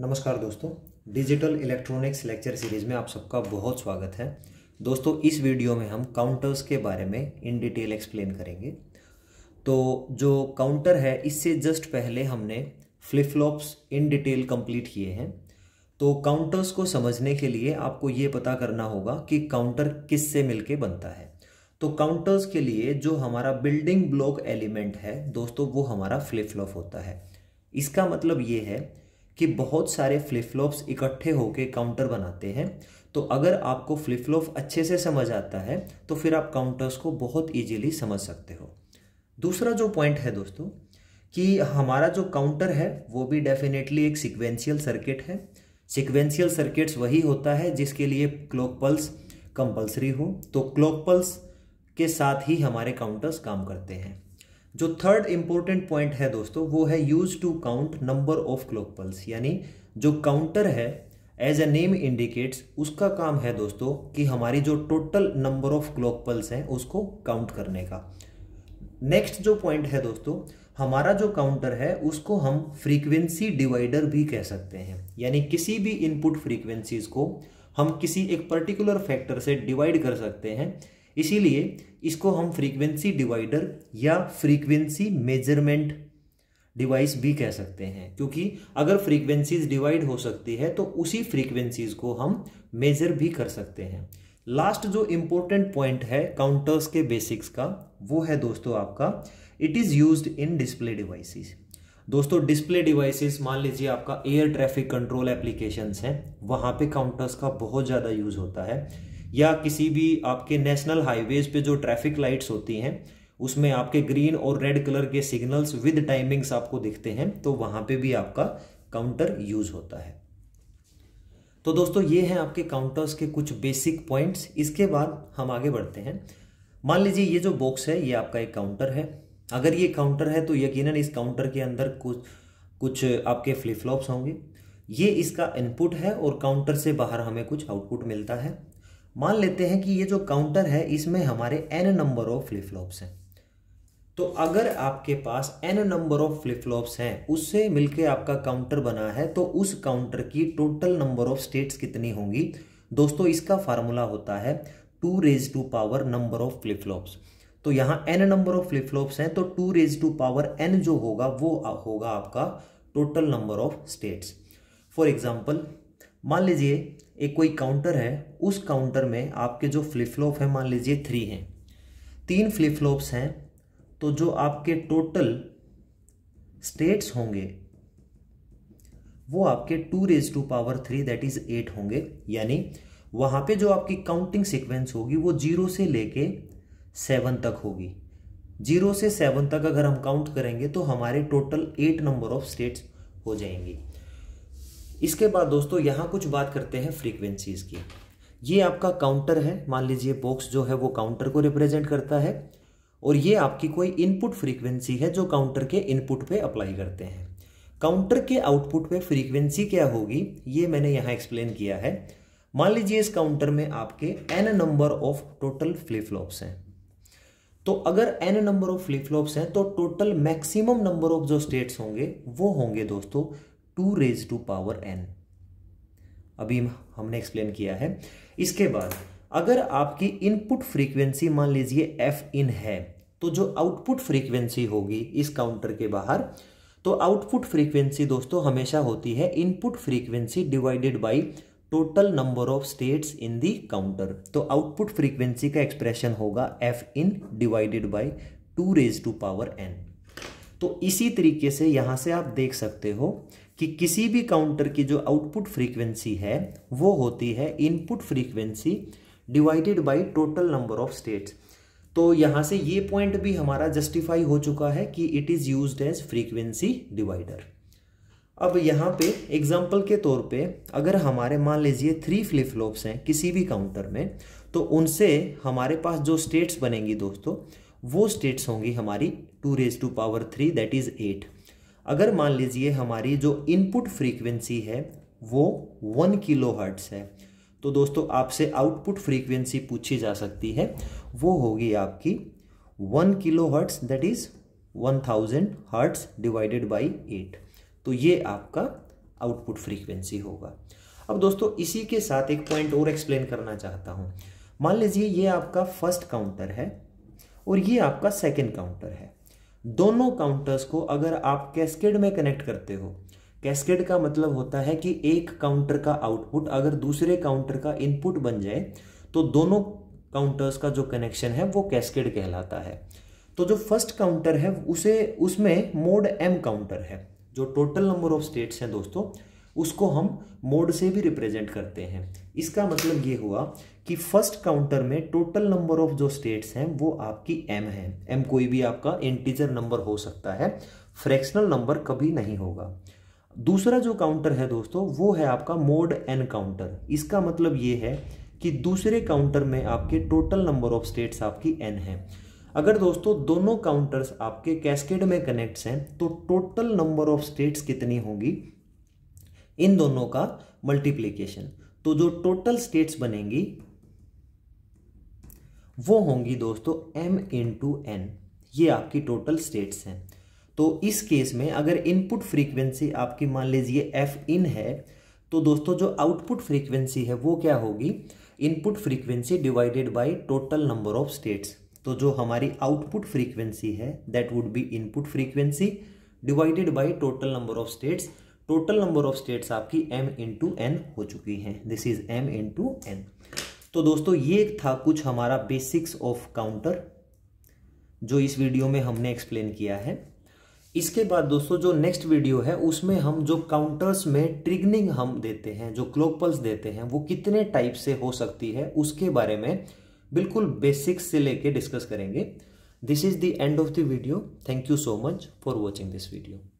नमस्कार दोस्तों digital electronics lecture series में आप सबका बहुत स्वागत है दोस्तों इस वीडियो में हम काउंटर्स के बारे में इन डिटेल एक्सप्लेन करेंगे तो जो काउंटर है इससे जस्ट पहले हमने flip flops in detail complete किए हैं तो काउंटर्स को समझने के लिए आपको ये पता करना होगा कि काउंटर किस से मिलके बनता है तो काउंटर्स के लिए जो हमारा बिल्डिंग ब्लॉक एलिमेंट है दोस्तों वो हमारा फ्लिप फ्लॉप होता है इसका मतलब ये है कि बहुत सारे फ्लिप फ्लॉप्स इकट्ठे होकर काउंटर बनाते हैं तो अगर आपको फ्लिप फ्लॉप अच्छे से समझ आता है तो फिर आप काउंटर्स को बहुत ईजिली समझ सकते हो दूसरा जो पॉइंट है दोस्तों कि हमारा जो काउंटर है वो भी डेफिनेटली एक सिक्वेंशियल सर्किट है सिक्वेंशियल सर्किट्स वही होता है जिसके लिए क्लॉक पल्स कंपलसरी हो तो क्लॉक पल्स के साथ ही हमारे काउंटर्स काम करते हैं जो थर्ड इंपॉर्टेंट पॉइंट है दोस्तों वो है use to count number of clock pulse यानी जो काउंटर है एज ए नेम इंडिकेट्स उसका काम है दोस्तों कि हमारी जो total number of clock pulse हैं उसको काउंट करने का नेक्स्ट जो पॉइंट है दोस्तों हमारा जो काउंटर है उसको हम फ्रीक्वेंसी डिवाइडर भी कह सकते हैं यानी किसी भी इनपुट फ्रीक्वेंसीज को हम किसी एक पर्टिकुलर फैक्टर से डिवाइड कर सकते हैं इसीलिए इसको हम फ्रीक्वेंसी डिवाइडर या फ्रीक्वेंसी मेजरमेंट डिवाइस भी कह सकते हैं क्योंकि अगर फ्रीक्वेंसीज डिवाइड हो सकती है तो उसी फ्रीक्वेंसीज को हम मेजर भी कर सकते हैं लास्ट जो इम्पोर्टेंट पॉइंट है काउंटर्स के बेसिक्स का वो है दोस्तों आपका it is use in display devices दोस्तों डिस्प्ले डिवाइसेस मान लीजिए आपका एयर ट्रैफिक कंट्रोल एप्लीकेशंस हैं वहाँ पे काउंटर्स का बहुत ज़्यादा यूज़ होता है या किसी भी आपके नेशनल हाईवेज पे जो ट्रैफिक लाइट्स होती हैं उसमें आपके ग्रीन और रेड कलर के सिग्नल्स विद टाइमिंग्स आपको दिखते हैं तो वहां पे भी आपका काउंटर यूज होता है तो दोस्तों ये हैं आपके काउंटर्स के कुछ बेसिक पॉइंट्स इसके बाद हम आगे बढ़ते हैं मान लीजिए ये जो बॉक्स है ये आपका एक काउंटर है अगर ये काउंटर है तो यकीनन इस काउंटर के अंदर कुछ कुछ आपके फ्लिप फ्लॉप्स होंगे ये इसका इनपुट है और काउंटर से बाहर हमें कुछ आउटपुट मिलता है मान लेते हैं कि ये जो काउंटर है इसमें हमारे N number of flip flops हैं तो अगर आपके पास N number of flip flops हैं उससे मिलके आपका काउंटर बना है तो उस काउंटर की टोटल नंबर ऑफ स्टेट्स कितनी होंगी दोस्तों इसका फार्मूला होता है two raise to power number of flip flops तो यहाँ N number of flip flops हैं तो two raise to power N जो होगा वो होगा आपका total number of states for example मान लीजिए एक कोई काउंटर है उस काउंटर में आपके जो फ्लिप फ्लॉप है मान लीजिए थ्री हैं तीन फ्लिप फ्लॉप्स हैं तो जो आपके टोटल स्टेट्स होंगे वो आपके two raise to power three that is eight होंगे यानी वहाँ पे जो आपकी काउंटिंग सीक्वेंस होगी वो जीरो से लेके सेवन तक होगी जीरो से सेवन तक अगर हम काउंट करेंगे तो हमारे total eight number of states हो जाएंगी इसके बाद दोस्तों यहाँ कुछ बात करते हैं फ्रीक्वेंसीज़ की ये आपका काउंटर है मान लीजिए बॉक्स जो है वो काउंटर को रिप्रेजेंट करता है और ये आपकी कोई इनपुट फ्रीक्वेंसी है जो काउंटर के इनपुट पे अप्लाई करते हैं काउंटर के आउटपुट पे फ्रीक्वेंसी क्या होगी ये मैंने यहाँ एक्सप्लेन किया है मान लीजिए इस काउंटर में आपके N number of total flip flops हैं तो अगर N number of flip flops हैं तो टोटल मैक्सिमम नंबर ऑफ जो स्टेट्स होंगे वो होंगे दोस्तों two raise to power N अभी हमने एक्सप्लेन किया है इसके बाद अगर आपकी इनपुट फ्रीक्वेंसी मान लीजिए एफ इन है तो जो आउटपुट फ्रीक्वेंसी होगी इस काउंटर के बाहर तो आउटपुट फ्रीक्वेंसी दोस्तों हमेशा होती है input frequency divided by total number of states in the counter तो आउटपुट फ्रीक्वेंसी का एक्सप्रेशन होगा F in divided by two raise to power N तो इसी तरीके से यहां से आप देख सकते हो कि किसी भी काउंटर की जो आउटपुट फ्रीक्वेंसी है वो होती है input frequency divided by total number of states तो यहाँ से ये पॉइंट भी हमारा जस्टिफाई हो चुका है कि it is use as frequency divider अब यहाँ पे एग्जाम्पल के तौर पे अगर हमारे मान लीजिए थ्री फ्लिप फ्लॉप्स हैं किसी भी काउंटर में तो उनसे हमारे पास जो स्टेट्स बनेंगी दोस्तों वो स्टेट्स होंगी हमारी two raise to power three that is eight अगर मान लीजिए हमारी जो इनपुट फ्रीक्वेंसी है वो वन किलो हर्ट्स है तो दोस्तों आपसे आउटपुट फ्रीक्वेंसी पूछी जा सकती है वो होगी आपकी one kilo hertz that is one thousand hertz divided by eight तो ये आपका आउटपुट फ्रीक्वेंसी होगा अब दोस्तों इसी के साथ एक पॉइंट और एक्सप्लेन करना चाहता हूँ मान लीजिए ये आपका फर्स्ट काउंटर है और ये आपका सेकेंड काउंटर है दोनों काउंटर्स को अगर आप कैस्केड में कनेक्ट करते हो कैस्केड का मतलब होता है कि एक काउंटर का आउटपुट अगर दूसरे काउंटर का इनपुट बन जाए तो दोनों काउंटर्स का जो कनेक्शन है वो कैस्केड कहलाता है तो जो फर्स्ट काउंटर है उसे उसमें मोड एम काउंटर है जो टोटल नंबर ऑफ स्टेट्स हैं दोस्तों उसको हम मोड से भी रिप्रेजेंट करते हैं इसका मतलब ये हुआ कि फर्स्ट काउंटर में टोटल नंबर ऑफ जो स्टेट्स हैं वो आपकी एम है एम कोई भी आपका इंटीजर नंबर हो सकता है फ्रैक्शनल नंबर कभी नहीं होगा दूसरा जो काउंटर है दोस्तों वो है आपका मोड एन काउंटर इसका मतलब ये है कि दूसरे काउंटर में आपके टोटल नंबर ऑफ स्टेट्स आपकी एन है अगर दोस्तों दोनों काउंटर्स आपके कैस्केड में कनेक्ट्स हैं तो टोटल नंबर ऑफ स्टेट्स कितनी होंगी इन दोनों का मल्टीप्लीकेशन तो जो टोटल स्टेट्स बनेंगी वो होंगी दोस्तों m इंटू एन ये आपकी टोटल स्टेट्स हैं तो इस केस में अगर इनपुट फ्रीक्वेंसी आपकी मान लीजिए एफ इन है तो दोस्तों जो आउटपुट फ्रीक्वेंसी है वो क्या होगी input frequency divided by total number of states तो जो हमारी आउटपुट फ्रीक्वेंसी है that would be input frequency divided by total number of states total number of states आपकी एम इंटू एन हो चुकी हैं this is M into N तो दोस्तों ये था कुछ हमारा बेसिक्स ऑफ काउंटर जो इस वीडियो में हमने एक्सप्लेन किया है इसके बाद दोस्तों जो नेक्स्ट वीडियो है उसमें हम जो काउंटर्स में ट्रिगनिंग हम देते हैं जो क्लॉक पल्स देते हैं वो कितने टाइप से हो सकती है उसके बारे में बिल्कुल बेसिक्स से लेके डिस्कस करेंगे this is the end of the video thank you so much for watching this video